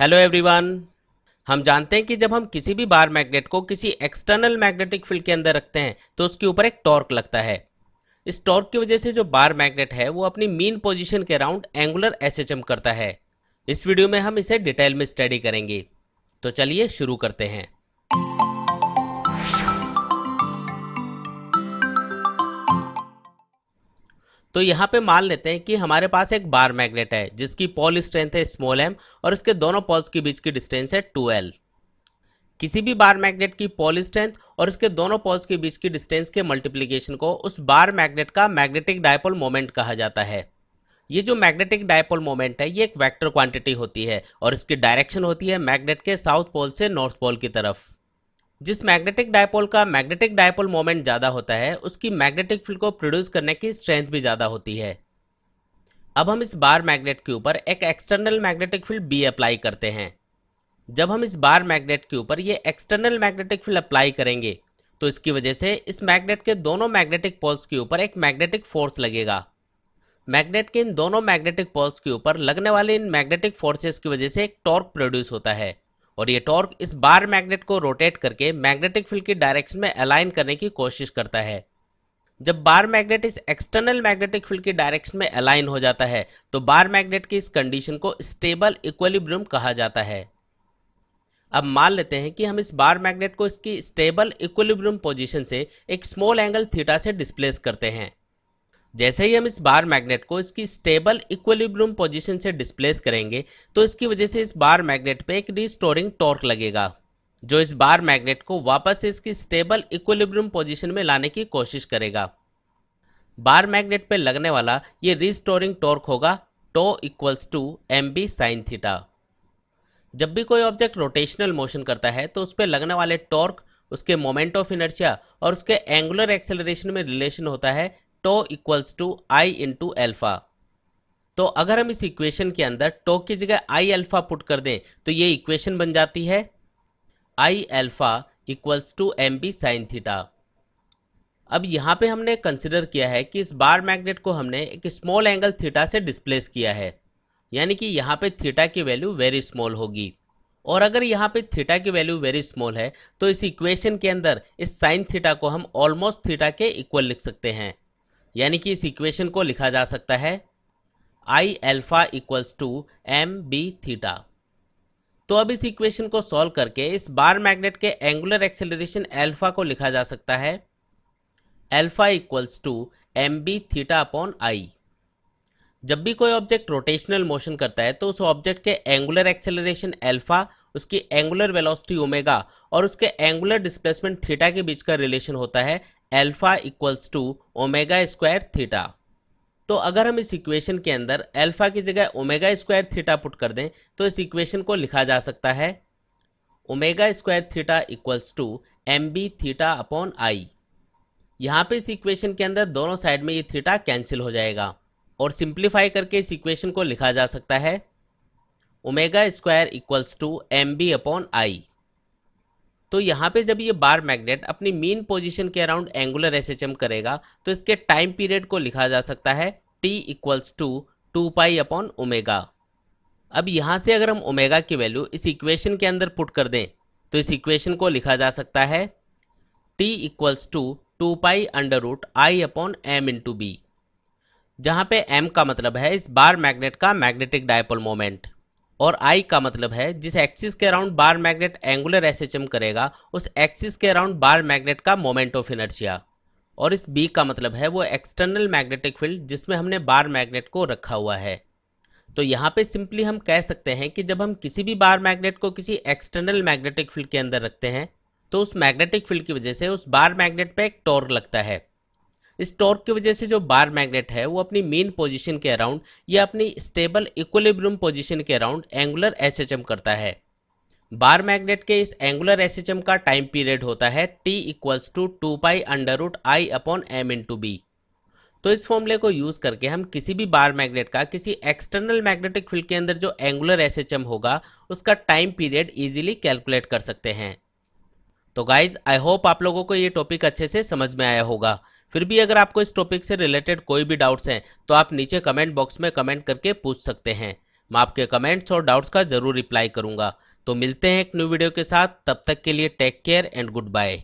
hello everyone हम जानते हैं कि जब हम किसी भी बार मैग्नेट को किसी एक्सटर्नल मैग्नेटिक फील्ड के अंदर रखते हैं तो उसके ऊपर एक टॉर्क लगता है इस टॉर्क की वजह से जो बार मैग्नेट है वो अपनी मीन पोजीशन के अराउंड एंगुलर एसएचएम करता है इस वीडियो में हम इसे डिटेल में स्टडी करेंगे तो चलिए शुरू करते हैं तो यहाँ पे मान लेते हैं कि हमारे पास एक बार मैग्नेट है जिसकी पॉल स्ट्रेंथ है स्मॉल एम और इसके दोनों पॉल्स के बीच की डिस्टेंस है टू एल किसी भी बार मैग्नेट की पॉल स्ट्रेंथ और इसके दोनों पॉल्स के बीच की डिस्टेंस के मल्टीप्लीकेशन को उस बार मैग्नेट का मैग्नेटिक डायपोल मोमेंट कहा जाता है ये जो मैग्नेटिक डायपोल मोमेंट है ये एक वैक्टर क्वांटिटी होती है और इसकी डायरेक्शन होती है मैग्नेट के साउथ पोल से नॉर्थ पोल की तरफ जिस मैग्नेटिक डायपोल का मैग्नेटिक डायपोल मोमेंट ज़्यादा होता है उसकी मैग्नेटिक फील्ड को प्रोड्यूस करने की स्ट्रेंथ भी ज़्यादा होती है अब हम इस बार मैग्नेट के ऊपर एक external magnetic field B apply करते हैं जब हम इस बार मैग्नेट के ऊपर ये एक्सटर्नल मैग्नेटिक फील्ड अप्लाई करेंगे तो इसकी वजह से इस मैग्नेट के दोनों मैग्नेटिक पोल्स के ऊपर एक मैग्नेटिक फोर्स लगेगा मैग्नेट के इन दोनों मैग्नेटिक पोल्स के ऊपर लगने वाले इन मैग्नेटिक फोर्सेस की वजह से एक टॉर्क प्रोड्यूस होता है और ये टॉर्क इस बार मैग्नेट को रोटेट करके मैग्नेटिक फील्ड की डायरेक्शन में अलाइन करने की कोशिश करता है जब बार मैग्नेट इस एक्सटर्नल मैग्नेटिक फील्ड की डायरेक्शन में अलाइन हो जाता है तो बार मैग्नेट की इस कंडीशन को स्टेबल इक्वलिब्रियम कहा जाता है अब मान लेते हैं कि हम इस बार मैग्नेट को इसकी स्टेबल इक्वलिब्रियम पोजीशन से एक स्मॉल एंगल थीटा से डिस्प्लेस करते हैं जैसे ही हम इस बार मैग्नेट को इसकी स्टेबल इक्वलिब्रम पोजीशन से डिस्प्लेस करेंगे तो इसकी वजह से इस बार मैग्नेट पे एक रिस्टोरिंग टॉर्क लगेगा जो इस बार मैग्नेट को वापस से इसकी स्टेबल इक्वलिब्रम पोजीशन में लाने की कोशिश करेगा बार मैग्नेट पे लगने वाला ये रिस्टोरिंग टॉर्क होगा tau equals to M B theta जब भी कोई ऑब्जेक्ट रोटेशनल मोशन करता है तो उस पर लगने वाले टॉर्क उसके मोमेंट ऑफ इनर्शिया और उसके एंगुलर एक्सेलरेशन में रिलेशन होता है tau equals to I into alpha तो अगर हम इस इक्वेशन के अंदर टो की जगह आई एल्फा पुट कर दें तो ये इक्वेशन बन जाती है I alpha equals to M B sine theta अब यहाँ पे हमने कंसिडर किया है कि इस बार मैग्नेट को हमने एक स्मॉल एंगल थीटा से डिस्प्लेस किया है यानी कि यहाँ पे थीटा की वैल्यू वेरी स्मॉल होगी और अगर यहाँ पे थीटा की वैल्यू वेरी स्मॉल है तो इस इक्वेशन के अंदर इस साइन थीटा को हम ऑलमोस्ट थीटा के इक्वल लिख सकते हैं यानी कि इस इक्वेशन को लिखा जा सकता है I alpha equals to M B theta तो अब इस इक्वेशन को सॉल्व करके इस बार मैग्नेट के एंगुलर एक्सेलरेशन एल्फा को लिखा जा सकता है alpha equals to M B theta upon I जब भी कोई ऑब्जेक्ट रोटेशनल मोशन करता है तो उस ऑब्जेक्ट के एंगुलर एक्सेलरेशन एल्फा उसकी एंगुलर वेलोसिटी ओमेगा और उसके एंगुलर डिस्प्लेसमेंट थीटा के बीच का रिलेशन होता है alpha equals to omega square theta तो अगर हम इस इक्वेशन के अंदर अल्फा की जगह ओमेगा स्क्वायर थीटा पुट कर दें तो इस इक्वेशन को लिखा जा सकता है omega square theta equals to M B theta upon I यहाँ पे इस इक्वेशन के अंदर दोनों साइड में ये थीटा कैंसिल हो जाएगा और सिंप्लीफाई करके इस इक्वेशन को लिखा जा सकता है omega square equals to M B upon I तो यहाँ पे जब ये बार मैग्नेट अपनी मीन पोजीशन के अराउंड एंगुलर एस करेगा तो इसके टाइम पीरियड को लिखा जा सकता है T equals to two pi upon omega अब यहाँ से अगर हम ओमेगा की वैल्यू इस इक्वेशन के अंदर पुट कर दें तो इस इक्वेशन को लिखा जा सकता है T equals to two pi under root I upon M into B जहाँ पे एम का मतलब है इस बार मैग्नेट का मैग्नेटिक डायपोल मोमेंट और आई का मतलब है जिस एक्सिस के around bar magnet angular S करेगा उस एक्सिस के अराउंड बार मैग्नेट का मोमेंट ऑफ इनर्जिया और इस बी का मतलब है वो एक्सटर्नल मैग्नेटिक फील्ड जिसमें हमने बार मैग्नेट को रखा हुआ है तो यहाँ पे सिंपली हम कह सकते हैं कि जब हम किसी भी बार मैग्नेट को किसी एक्सटर्नल मैग्नेटिक फील्ड के अंदर रखते हैं तो उस मैग्नेटिक फील्ड की वजह से उस बार मैग्नेट पे एक टॉर्क लगता है इस टॉर्क की वजह से जो बार मैग्नेट है वो अपनी मेन पोजीशन के अराउंड या अपनी स्टेबल इक्वलिब्रियम पोजीशन के अराउंड एंगुलर एसएचएम करता है बार मैग्नेट के इस एंगुलर एसएचएम का टाइम पीरियड होता है T equals to two pi under root I upon M into B तो इस फॉर्मूले को यूज़ करके हम किसी भी बार मैग्नेट का किसी एक्सटर्नल मैग्नेटिक फील्ड के अंदर जो एंगुलर एसएचएम होगा उसका टाइम पीरियड इजीली कैलकुलेट कर सकते हैं तो गाइज आई होप आप लोगों को ये टॉपिक अच्छे से समझ में आया होगा फिर भी अगर आपको इस टॉपिक से रिलेटेड कोई भी डाउट्स हैं तो आप नीचे कमेंट बॉक्स में कमेंट करके पूछ सकते हैं मैं आपके कमेंट्स और डाउट्स का ज़रूर रिप्लाई करूंगा तो मिलते हैं एक न्यू वीडियो के साथ तब तक के लिए take care and good bye